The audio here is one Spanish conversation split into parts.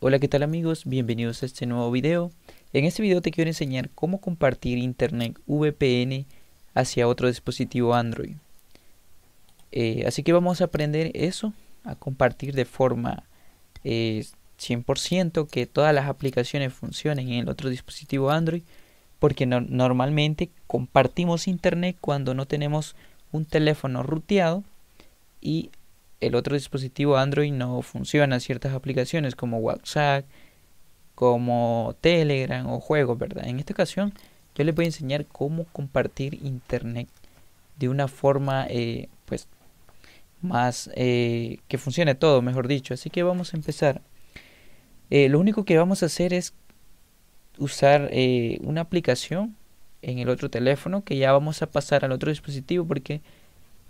Hola, ¿qué tal amigos? Bienvenidos a este nuevo video. En este video te quiero enseñar cómo compartir internet VPN hacia otro dispositivo Android. Eh, así que vamos a aprender eso, a compartir de forma 100% eh, que todas las aplicaciones funcionen en el otro dispositivo Android, porque normalmente compartimos internet cuando no tenemos un teléfono ruteado y el otro dispositivo Android no funciona ciertas aplicaciones como WhatsApp, como Telegram o juegos, ¿verdad? En esta ocasión yo les voy a enseñar cómo compartir internet de una forma eh, pues más eh, que funcione todo, mejor dicho. Así que vamos a empezar. Eh, lo único que vamos a hacer es usar una aplicación en el otro teléfono que ya vamos a pasar al otro dispositivo porque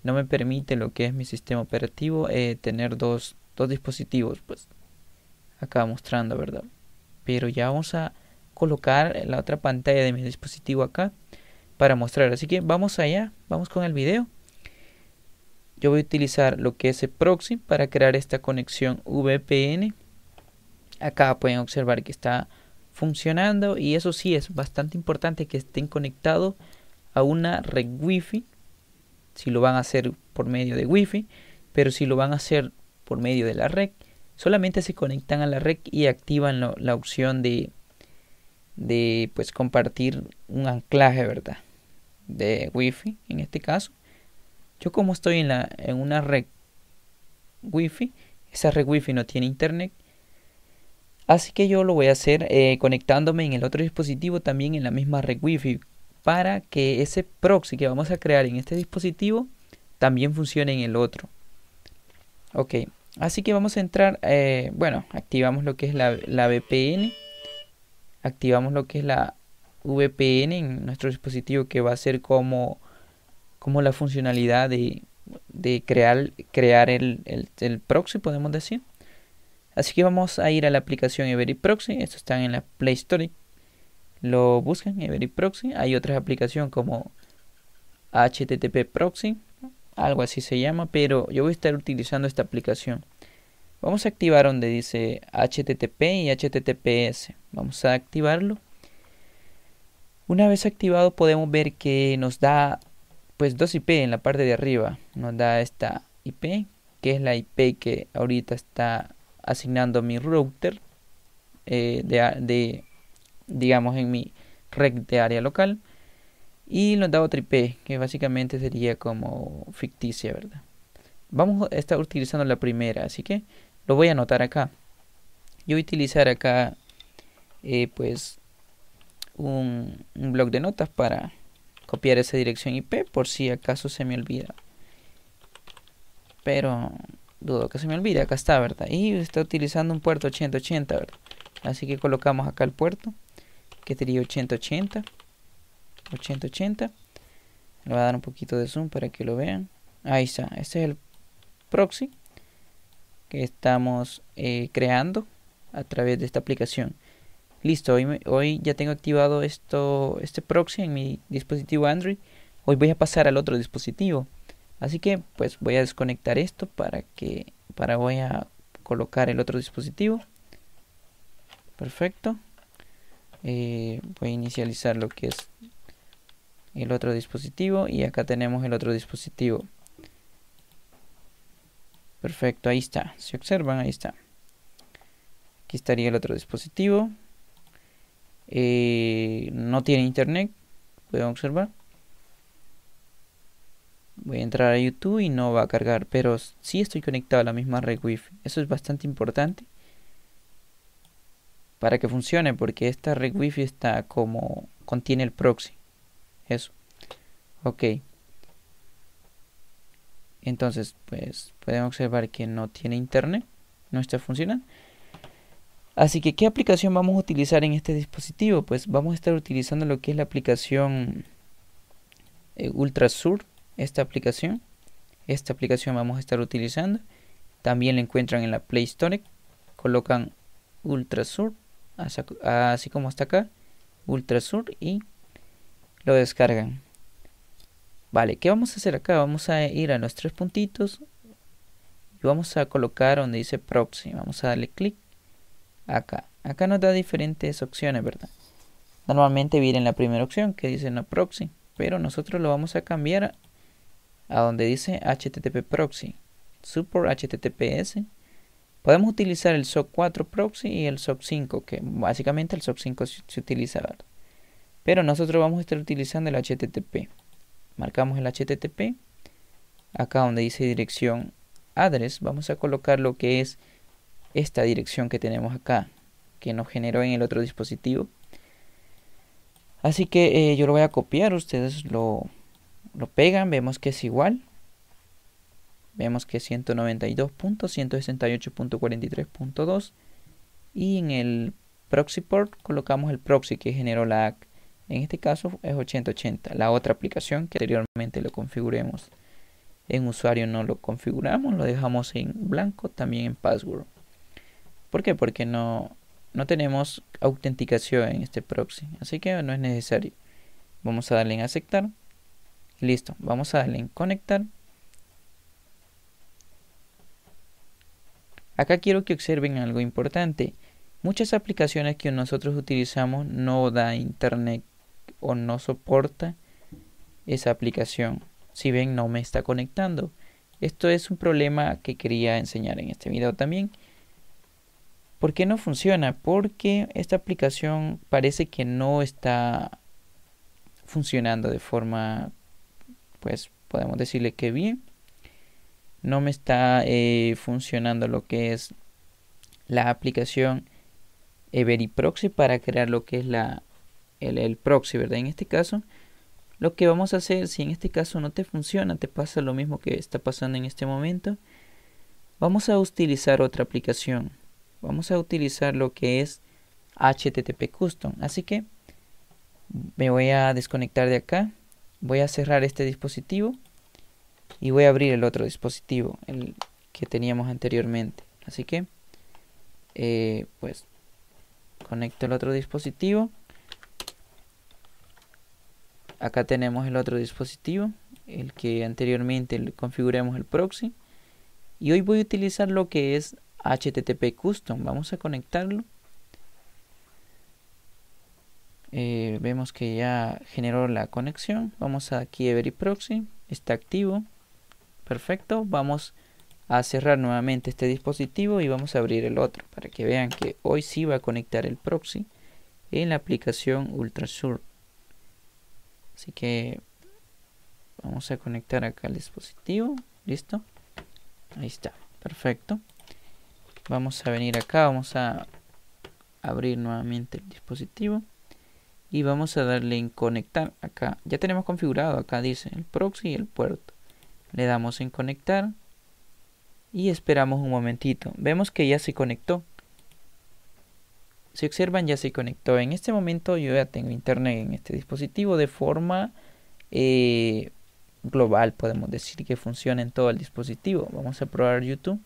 no me permite lo que es mi sistema operativo eh, tener dos, dispositivos, pues acá mostrando, ¿verdad? Pero ya vamos a colocar la otra pantalla de mi dispositivo acá para mostrar. Así que vamos allá, vamos con el video. Yo voy a utilizar lo que es el proxy para crear esta conexión VPN. Acá pueden observar que está funcionando y eso sí es bastante importante que estén conectados a una red wifi si lo van a hacer por medio de Wi-Fi, pero si lo van a hacer por medio de la red, solamente se conectan a la red y activan la opción de, de pues, compartir un anclaje, ¿verdad? De Wi-Fi en este caso. Yo como estoy en, la, en una red Wi-Fi, esa red Wi-Fi no tiene internet, Así que yo lo voy a hacer eh, conectándome en el otro dispositivo también en la misma red Wi-Fi para que ese proxy que vamos a crear en este dispositivo también funcione en el otro. Ok, así que vamos a entrar, eh, bueno, activamos lo que es la, VPN, activamos lo que es la VPN en nuestro dispositivo que va a ser como, como la funcionalidad de, crear, crear el, proxy, podemos decir. Así que vamos a ir a la aplicación Every Proxy, esto está en la Play Store lo buscan, Every Proxy. Hay otra aplicación como HTTP Proxy, algo así se llama, pero yo voy a estar utilizando esta aplicación. Vamos a activar donde dice HTTP y HTTPS. Vamos a activarlo. Una vez activado podemos ver que nos da pues dos IP en la parte de arriba. Nos da esta IP, que es la IP que ahorita está asignando mi router eh, de digamos, en mi red de área local. Y da dado IP e, que básicamente sería como ficticia, ¿verdad? Vamos a estar utilizando la primera, así que lo voy a anotar acá. Yo voy a utilizar acá, eh, pues, un, un de notas para copiar esa dirección IP por si acaso se me olvida. Pero dudo que se me olvide, acá está, ¿verdad? Y está utilizando un puerto 8080, ¿verdad? Así que colocamos acá el puerto que sería 8080. 8080. Le voy a dar un poquito de zoom para que lo vean. Ahí está. Este es el proxy que estamos eh, creando a través de esta aplicación. Listo, hoy, hoy ya tengo activado esto, este proxy en mi dispositivo Android. Hoy voy a pasar al otro dispositivo. Así que pues voy a desconectar esto para que para voy a colocar el otro dispositivo. Perfecto. Eh, voy a inicializar lo que es el otro dispositivo y acá tenemos el otro dispositivo perfecto ahí está si observan ahí está aquí estaría el otro dispositivo eh, no tiene internet pueden observar voy a entrar a youtube y no va a cargar pero sí estoy conectado a la misma red wifi eso es bastante importante para que funcione, porque esta red wifi está como contiene el proxy. Eso. Ok. Entonces, pues pueden observar que no tiene internet, no está funcionando. Así que, ¿qué aplicación vamos a utilizar en este dispositivo? Pues vamos a estar utilizando lo que es la aplicación Ultra eh, Ultrasur, esta aplicación. Esta aplicación vamos a estar utilizando. También la encuentran en la Play Store. Colocan Ultrasur así como está acá, Ultrasur y lo descargan. Vale, ¿qué vamos a hacer acá? Vamos a ir a los tres puntitos y vamos a colocar donde dice proxy. Vamos a darle clic acá. Acá nos da diferentes opciones, ¿verdad? Normalmente viene la primera opción que dice no proxy, pero nosotros lo vamos a cambiar a donde dice http proxy, support https Podemos utilizar el SOC 4 proxy y el sop 5, que básicamente el sop 5 se, utiliza Pero nosotros vamos a estar utilizando el HTTP. Marcamos el HTTP. Acá donde dice dirección address, vamos a colocar lo que es esta dirección que tenemos acá, que nos generó en el otro dispositivo. Así que eh, yo lo voy a copiar, ustedes lo, lo pegan, vemos que es igual. Vemos que 192.168.43.2 y en el proxy port colocamos el proxy que generó la ACK. En este caso es 8080, la otra aplicación que anteriormente lo configuremos. En usuario no lo configuramos, lo dejamos en blanco, también en password. ¿Por qué? Porque no, no tenemos autenticación en este proxy, así que no es necesario. Vamos a darle en aceptar. Listo, vamos a darle en conectar Acá quiero que observen algo importante. Muchas aplicaciones que nosotros utilizamos no da internet o no soporta esa aplicación. Si ven, no me está conectando. Esto es un problema que quería enseñar en este video también. ¿Por qué no funciona? Porque esta aplicación parece que no está funcionando de forma, pues podemos decirle que bien no me está eh, funcionando lo que es la aplicación EveryProxy para crear lo que es la, el, el, proxy, ¿verdad? En este caso, lo que vamos a hacer, si en este caso no te funciona, te pasa lo mismo que está pasando en este momento, vamos a utilizar otra aplicación. Vamos a utilizar lo que es HTTP Custom. Así que me voy a desconectar de acá. Voy a cerrar este dispositivo y voy a abrir el otro dispositivo el que teníamos anteriormente así que eh, pues conecto el otro dispositivo acá tenemos el otro dispositivo el que anteriormente configuramos el proxy y hoy voy a utilizar lo que es http custom vamos a conectarlo eh, vemos que ya generó la conexión vamos aquí a every proxy está activo Perfecto, vamos a cerrar nuevamente este dispositivo y vamos a abrir el otro para que vean que hoy sí va a conectar el proxy en la aplicación UltraSur. Así que vamos a conectar acá el dispositivo. Listo. Ahí está. Perfecto. Vamos a venir acá. Vamos a abrir nuevamente el dispositivo. Y vamos a darle en conectar acá. Ya tenemos configurado. Acá dice el proxy y el puerto. Le damos en conectar y esperamos un momentito. Vemos que ya se conectó. Si observan ya se conectó. En este momento yo ya tengo internet en este dispositivo de forma eh, global. Podemos decir que funciona en todo el dispositivo. Vamos a probar YouTube.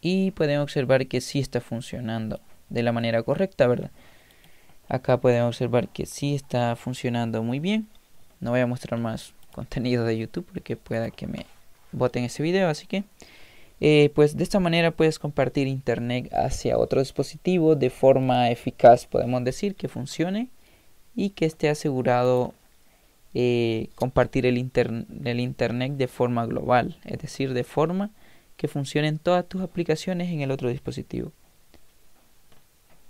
Y podemos observar que sí está funcionando de la manera correcta, ¿verdad? Acá podemos observar que sí está funcionando muy bien. No voy a mostrar más contenido de YouTube porque pueda que me boten ese video. Así que, eh, pues de esta manera puedes compartir internet hacia otro dispositivo de forma eficaz, podemos decir, que funcione y que esté asegurado eh, compartir el, el internet de forma global, es decir, de forma que funcionen todas tus aplicaciones en el otro dispositivo.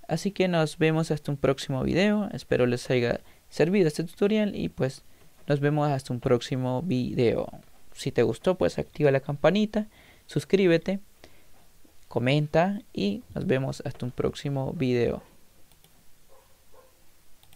Así que nos vemos hasta un próximo video, espero les haya servido este tutorial y pues nos vemos hasta un próximo video. Si te gustó, pues activa la campanita, suscríbete, comenta y nos vemos hasta un próximo video.